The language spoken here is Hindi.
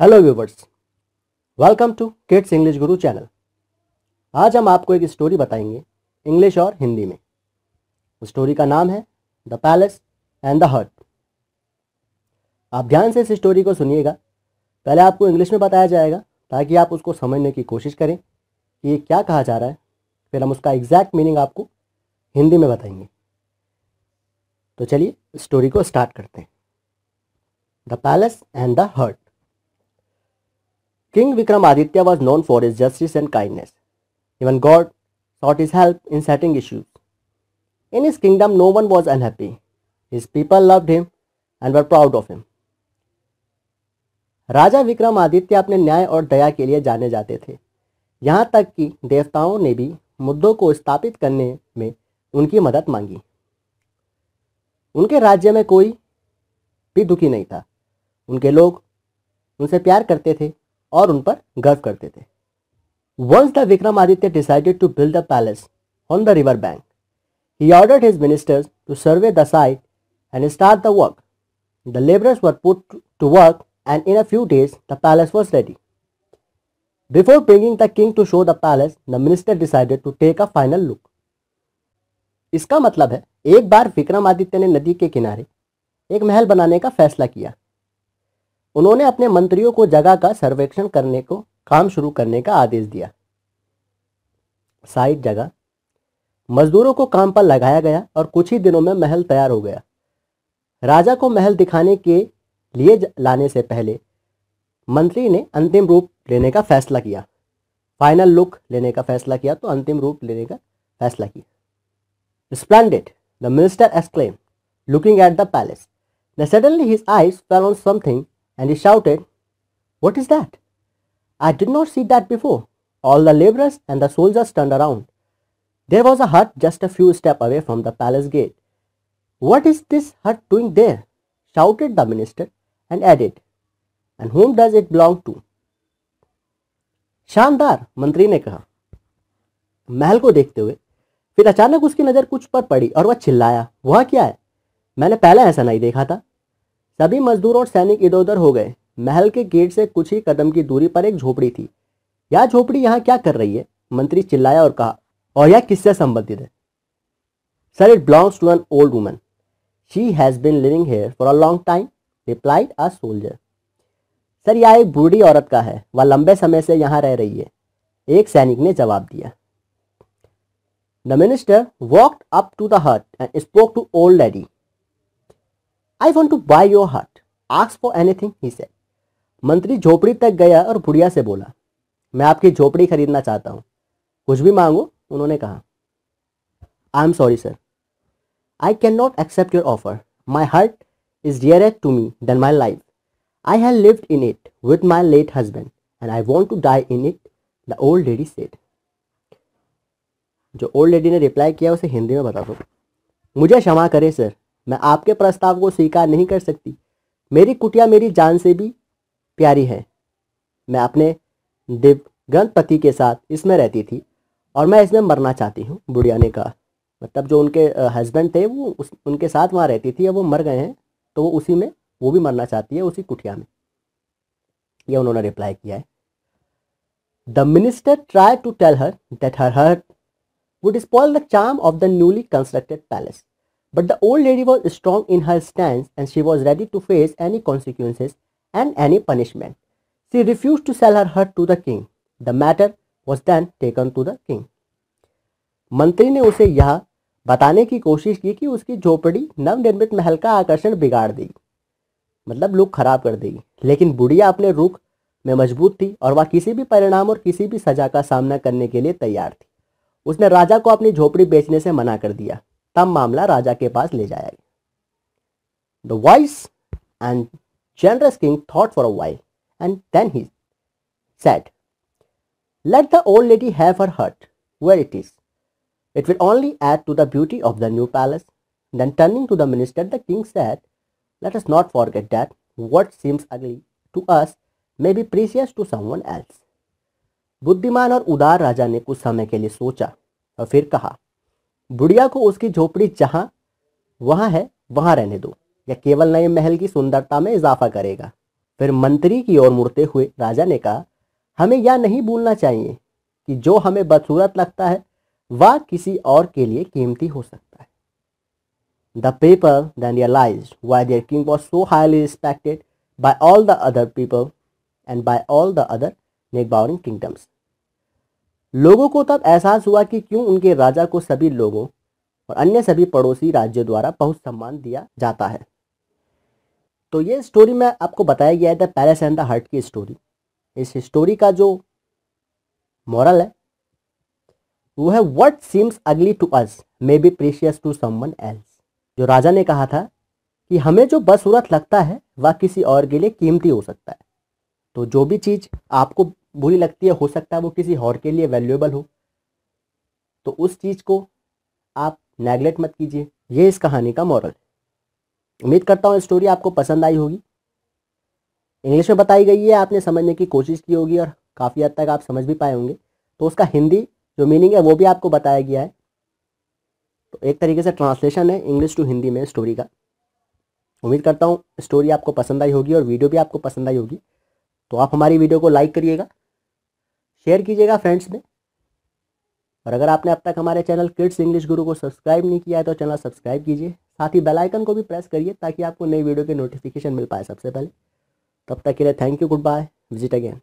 Hello viewers welcome to kids English guru channel आज हम आपको एक स्टोरी बताएंगे इंग्लिश और हिंदी में उस स्टोरी का नाम है the palace and the hut आप ध्यान से इस स्टोरी को सुनिएगा पहले आपको इंग्लिश में बताया जाएगा ताकि आप उसको समझने की कोशिश करें कि ये क्या कहा जा रहा है फिर हम उसका एग्जैक्ट मीनिंग आपको हिंदी में बताएंगे तो चलिए स्टोरी को स्टार्ट करते हैं the palace and the hut King Vikramaditya was known for his justice and kindness. Even God sought his help in setting issues. In his kingdom, no one was unhappy. His people loved him and were proud of him. Raja Vikramaditya अपने न्याय और दया के लिए जाने जाते थे यहाँ तक कि देवताओं ने भी मुद्दों को स्थापित करने में उनकी मदद मांगी उनके राज्य में कोई भी दुखी नहीं था उनके लोग उनसे प्यार करते थे और उन पर गर्व करते थे once the Vikramaditya decided to build the palace on the river bank he ordered his ministers to survey the site and start the work the labourers put to work and in a few days the palace was ready before bringing the king to show the palace the minister decided to take a final look इसका मतलब है एक बार विक्रमादित्य ने नदी के किनारे एक महल बनाने का फैसला किया उन्होंने अपने मंत्रियों को जगह का सर्वेक्षण करने को काम शुरू करने का आदेश दिया साइट जगह मजदूरों को काम पर लगाया गया और कुछ ही दिनों में महल तैयार हो गया राजा को महल दिखाने के लिए लाने से पहले मंत्री ने अंतिम रूप लेने का फैसला किया फाइनल लुक लेने का फैसला किया तो अंतिम रूप लेने का फैसला किया splendid the minister exclaim looking at the palace suddenly his eyes eyes fell and he shouted, What is that? I did not see that before. All the laborers and the soldiers turned around. There was a hut just a few steps away from the palace gate. What is this hut doing there? shouted the minister and added, And whom does it belong to? शानदार मंत्री ने कहा महल को देखते हुए फिर अचानक उसकी नज़र कुछ पर पड़ी और वह चिल्लाया वह क्या है मैंने पहले ऐसा नहीं देखा था सभी मजदूर और सैनिक इधर उधर हो गए महल के गेट से कुछ ही कदम की दूरी पर एक झोपड़ी थी यह झोपड़ी यहाँ क्या कर रही है मंत्री चिल्लाया और कहा और यह किससे संबंधित है sir it belongs to an old woman she has been living here for a long time replied a soldier sir यह एक बूढ़ी औरत का है वह लंबे समय से यहाँ रह रही है एक सैनिक ने जवाब दिया the minister walked up to the hut and spoke to old lady I want to buy your heart ask for anything he said मंत्री झोपड़ी तक गया और बुढ़िया से बोला मैं आपकी झोपड़ी खरीदना चाहता हूँ कुछ भी मांगो उन्होंने कहा I am sorry sir I cannot accept your offer my heart is dear to me then my life I have lived in it with my late husband and I want to die in it the old lady said जो ओल्ड लेडी ने रिप्लाई किया उसे हिंदी में बता दो मुझे क्षमा करें सर मैं आपके प्रस्ताव को स्वीकार नहीं कर सकती मेरी कुटिया मेरी जान से भी प्यारी है मैं अपने दिवगंत पति के साथ इसमें रहती थी और मैं इसमें मरना चाहती हूँ बुढ़िया ने कहा मतलब जो उनके हस्बैंड थे वो उस उनके साथ वहाँ रहती थी अब वो मर गए हैं तो वो उसी में वो भी मरना चाहती है उसी कुटिया में यह उन्होंने रिप्लाई किया है the minister try to tell her that her hut would spoil the charm of the newly constructed palace But the old lady was strong in her stance and she was ready to face any consequences and any punishment. She refused to sell her hut to the king. The matter was then taken to the king. मंत्री ने उसे यह बताने की कोशिश की कि उसकी झोपड़ी नवनिर्मित महल का आकर्षण बिगाड़ देगी मतलब लुक खराब कर देगी लेकिन बुढ़िया अपने रुख में मजबूत थी और वह किसी भी परिणाम और किसी भी सजा का सामना करने के लिए तैयार थी उसने राजा को अपनी झोपड़ी बेचने से मना कर दिया तब मामला राजा के पास ले जाया गया the wise and generous king thought for a while and then he said let the old lady have her hut where it is it will only add to the beauty of the new palace then turning to the minister the king said let us not forget that what seems ugly to us may be precious to someone else बुद्धिमान और उदार राजा ने कुछ समय के लिए सोचा और फिर कहा बुढ़िया को उसकी झोपड़ी जहां वहां है वहां रहने दो यह केवल नए महल की सुंदरता में इजाफा करेगा फिर मंत्री की ओर मुड़ते हुए राजा ने कहा हमें यह नहीं भूलना चाहिए कि जो हमें बदसूरत लगता है वह किसी और के लिए कीमती हो सकता है the people then realized why their king was so highly respected by all the other people and by all the other neighboring kingdoms लोगों को तब एहसास हुआ कि क्यों उनके राजा को सभी लोगों और अन्य सभी पड़ोसी राज्यों द्वारा बहुत सम्मान दिया जाता है तो ये स्टोरी में आपको बताया गया है the palace and the hut की स्टोरी इस स्टोरी का जो मॉरल है वो है what seems ugly to us may be precious to someone else जो राजा ने कहा था कि हमें जो बसूरत लगता है वह किसी और के लिए कीमती हो सकता है तो जो भी चीज़ आपको बुरी लगती है हो सकता है वो किसी और के लिए वैल्यूएबल हो तो उस चीज़ को आप नेगलेक्ट मत कीजिए ये इस कहानी का मॉरल है उम्मीद करता हूँ स्टोरी आपको पसंद आई होगी इंग्लिश में बताई गई है आपने समझने की कोशिश की होगी और काफ़ी हद तक आप समझ भी पाए होंगे तो उसका हिंदी जो मीनिंग है वो भी आपको बताया गया है तो एक तरीके से ट्रांसलेशन है इंग्लिश टू हिंदी में स्टोरी का उम्मीद करता हूँ स्टोरी आपको पसंद आई होगी और वीडियो भी आपको पसंद आई होगी तो आप हमारी वीडियो को लाइक करिएगा शेयर कीजिएगा फ्रेंड्स में और अगर आपने अब तक हमारे चैनल किड्स इंग्लिश गुरु को सब्सक्राइब नहीं किया है तो चैनल सब्सक्राइब कीजिए साथ ही बेल आइकन को भी प्रेस करिए ताकि आपको नई वीडियो के नोटिफिकेशन मिल पाए सबसे पहले तब तक के लिए thank you goodbye visit again